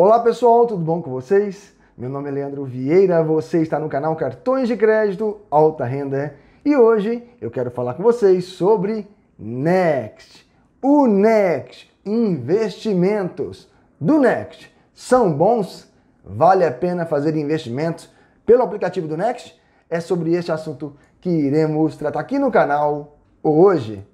Olá pessoal, tudo bom com vocês? Meu nome é Leandro Vieira, você está no canal Cartões de Crédito Alta Renda e hoje eu quero falar com vocês sobre Next. O Next, investimentos do Next são bons? Vale a pena fazer investimentos pelo aplicativo do Next? É sobre este assunto que iremos tratar aqui no canal hoje.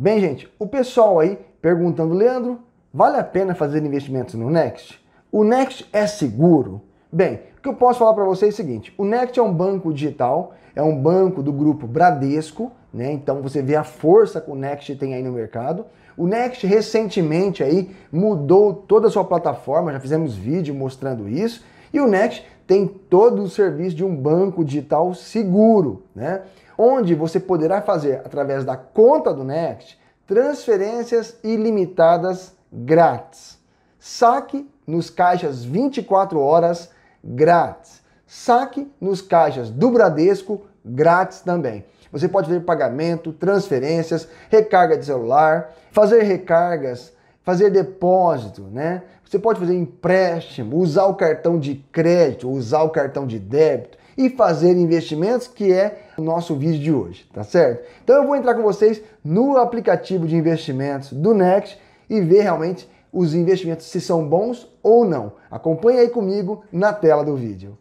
Bem, gente, o pessoal aí perguntando, Leandro, Vale a pena fazer investimentos no Next? O Next é seguro? Bem, o que eu posso falar para vocês é o seguinte: o Next é um banco digital, é um banco do grupo Bradesco, né? Então você vê a força que o Next tem aí no mercado. O Next recentemente aí mudou toda a sua plataforma, já fizemos vídeo mostrando isso, e o Next tem todo o serviço de um banco digital seguro, né? Onde você poderá fazer através da conta do Next transferências ilimitadas grátis. Saque nos caixas 24 horas grátis. Saque nos caixas do Bradesco grátis também. Você pode fazer pagamento, transferências, recarga de celular, fazer recargas, fazer depósito, né? Você pode fazer empréstimo, usar o cartão de crédito, usar o cartão de débito e fazer investimentos, que é o nosso vídeo de hoje, tá certo? Então eu vou entrar com vocês no aplicativo de investimentos do Next e ver realmente os investimentos se são bons ou não. Acompanhe aí comigo na tela do vídeo.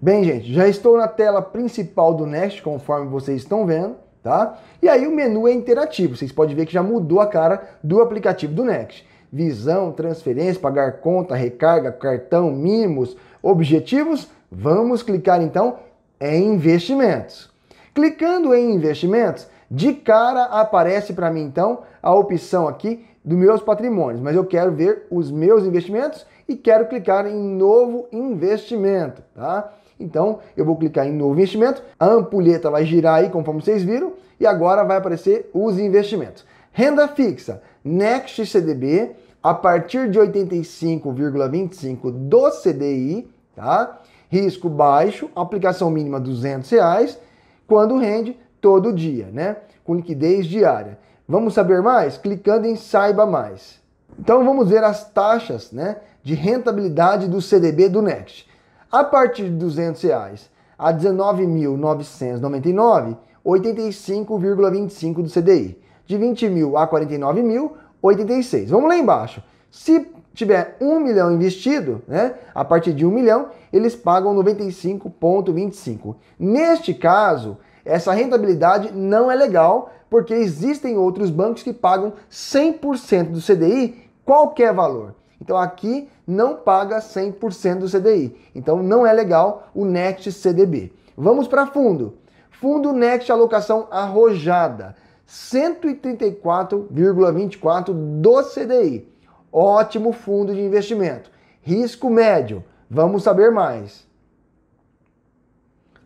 Bem, gente, já estou na tela principal do Nest, conforme vocês estão vendo, tá? E aí o menu é interativo, vocês podem ver que já mudou a cara do aplicativo do Nest. Visão, transferência, pagar conta, recarga, cartão, mimos, objetivos. Vamos clicar então em investimentos. Clicando em investimentos, de cara aparece para mim então a opção aqui dos meus patrimônios, mas eu quero ver os meus investimentos e quero clicar em novo investimento, tá? Então eu vou clicar em novo investimento, a ampulheta vai girar aí conforme vocês viram e agora vai aparecer os investimentos. Renda fixa, Next CDB, a partir de 85,25 do CDI, tá? Risco baixo, aplicação mínima 200 reais, quando rende todo dia, né? Com liquidez diária. Vamos saber mais? Clicando em Saiba Mais. Então vamos ver as taxas né, de rentabilidade do CDB do Next. A partir de R$ 200 reais a 19.999, 85,25 do CDI. De 20 mil a 49 mil, 86. Vamos lá embaixo. Se tiver um milhão investido, né, a partir de um milhão, eles pagam 95,25. Neste caso, essa rentabilidade não é legal porque existem outros bancos que pagam 100% do CDI qualquer valor. Então aqui não paga 100% do CDI. Então não é legal o Next CDB. Vamos para fundo. Fundo Next alocação arrojada, 134,24 do CDI. Ótimo fundo de investimento. Risco médio. Vamos saber mais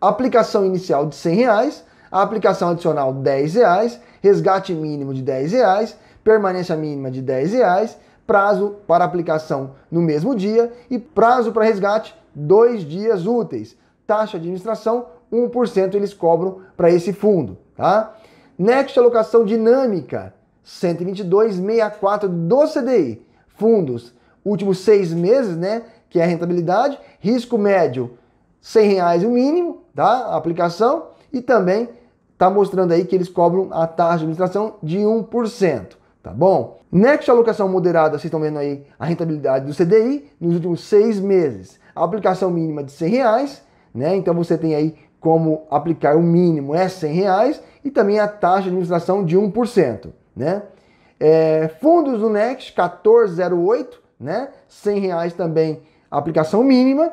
aplicação inicial de 100 reais, a aplicação adicional 10 reais, resgate mínimo de 10 reais, permanência mínima de 10 reais, prazo para aplicação no mesmo dia e prazo para resgate dois dias úteis. Taxa de administração 1% eles cobram para esse fundo, tá? Next alocação dinâmica 122,64 do CDI. Fundos últimos seis meses, né? Que é a rentabilidade. Risco médio 100 reais o mínimo, da aplicação e também está mostrando aí que eles cobram a taxa de administração de 1%, tá bom? Next alocação moderada, vocês estão vendo aí a rentabilidade do CDI nos últimos seis meses. A aplicação mínima de 100 reais, né? Então você tem aí como aplicar o mínimo é 100 reais e também a taxa de administração de 1%, né? É, fundos do Next 1408, né? 100 reais também aplicação mínima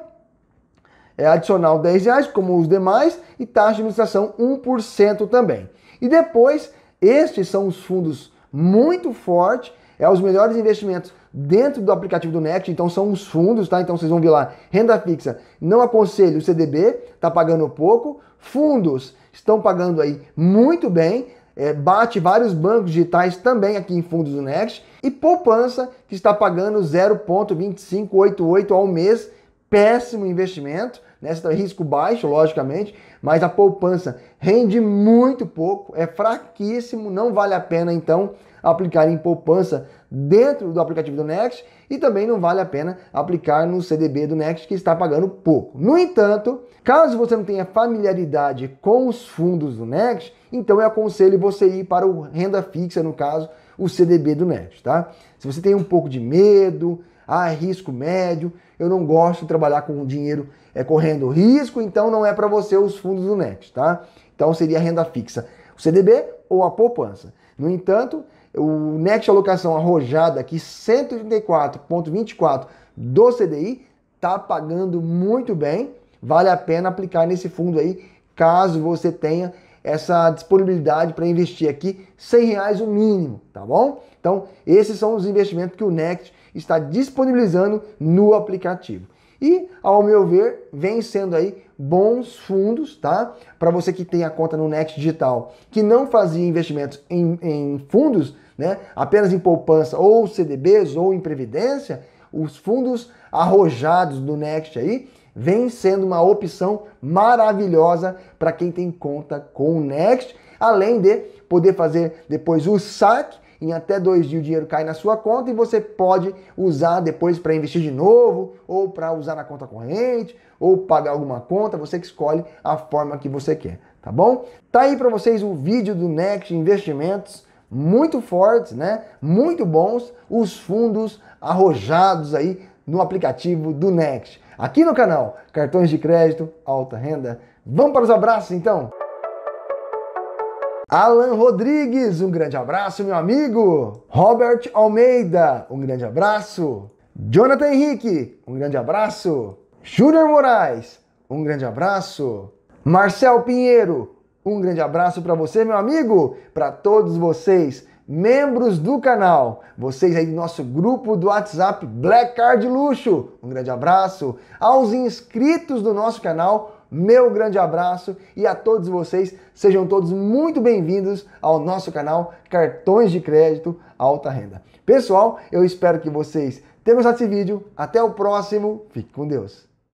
é adicional 10 reais, como os demais, e taxa de administração 1% também. E depois, estes são os fundos muito fortes, é os melhores investimentos dentro do aplicativo do Next, então são os fundos, tá? Então vocês vão ver lá, renda fixa, não aconselho o CDB, tá pagando pouco, fundos estão pagando aí muito bem, é, bate vários bancos digitais também aqui em fundos do Next, e poupança, que está pagando 0,2588 ao mês, péssimo investimento, nessa né? risco baixo, logicamente, mas a poupança rende muito pouco, é fraquíssimo, não vale a pena então aplicar em poupança dentro do aplicativo do Next e também não vale a pena aplicar no CDB do Next que está pagando pouco. No entanto, caso você não tenha familiaridade com os fundos do Next, então eu aconselho você ir para o renda fixa, no caso, o CDB do Next, tá? Se você tem um pouco de medo, ah, é risco médio, eu não gosto de trabalhar com dinheiro é, correndo risco, então não é para você os fundos do Next, tá? Então seria a renda fixa, o CDB ou a poupança. No entanto, o Next alocação arrojada aqui, 134,24 do CDI, tá pagando muito bem, vale a pena aplicar nesse fundo aí, caso você tenha essa disponibilidade para investir aqui 100 reais o mínimo, tá bom? Então esses são os investimentos que o Next está disponibilizando no aplicativo. E, ao meu ver, vem sendo aí bons fundos, tá? Para você que tem a conta no Next Digital, que não fazia investimentos em, em fundos, né? Apenas em poupança ou CDBs ou em previdência, os fundos arrojados do Next aí vem sendo uma opção maravilhosa para quem tem conta com o Next, além de poder fazer depois o saque em até dois dias o dinheiro cai na sua conta e você pode usar depois para investir de novo, ou para usar na conta corrente, ou pagar alguma conta, você que escolhe a forma que você quer, tá bom? Tá aí para vocês o vídeo do Next Investimentos, muito fortes, né? Muito bons, os fundos arrojados aí no aplicativo do Next. Aqui no canal, cartões de crédito, alta renda. Vamos para os abraços então! Alan Rodrigues, um grande abraço, meu amigo. Robert Almeida, um grande abraço. Jonathan Henrique, um grande abraço. Júnior Moraes, um grande abraço. Marcel Pinheiro, um grande abraço para você, meu amigo. Para todos vocês membros do canal, vocês aí do nosso grupo do WhatsApp Black Card Luxo, um grande abraço. Aos inscritos do nosso canal, meu grande abraço e a todos vocês, sejam todos muito bem-vindos ao nosso canal Cartões de Crédito Alta Renda. Pessoal, eu espero que vocês tenham gostado desse vídeo. Até o próximo, fique com Deus.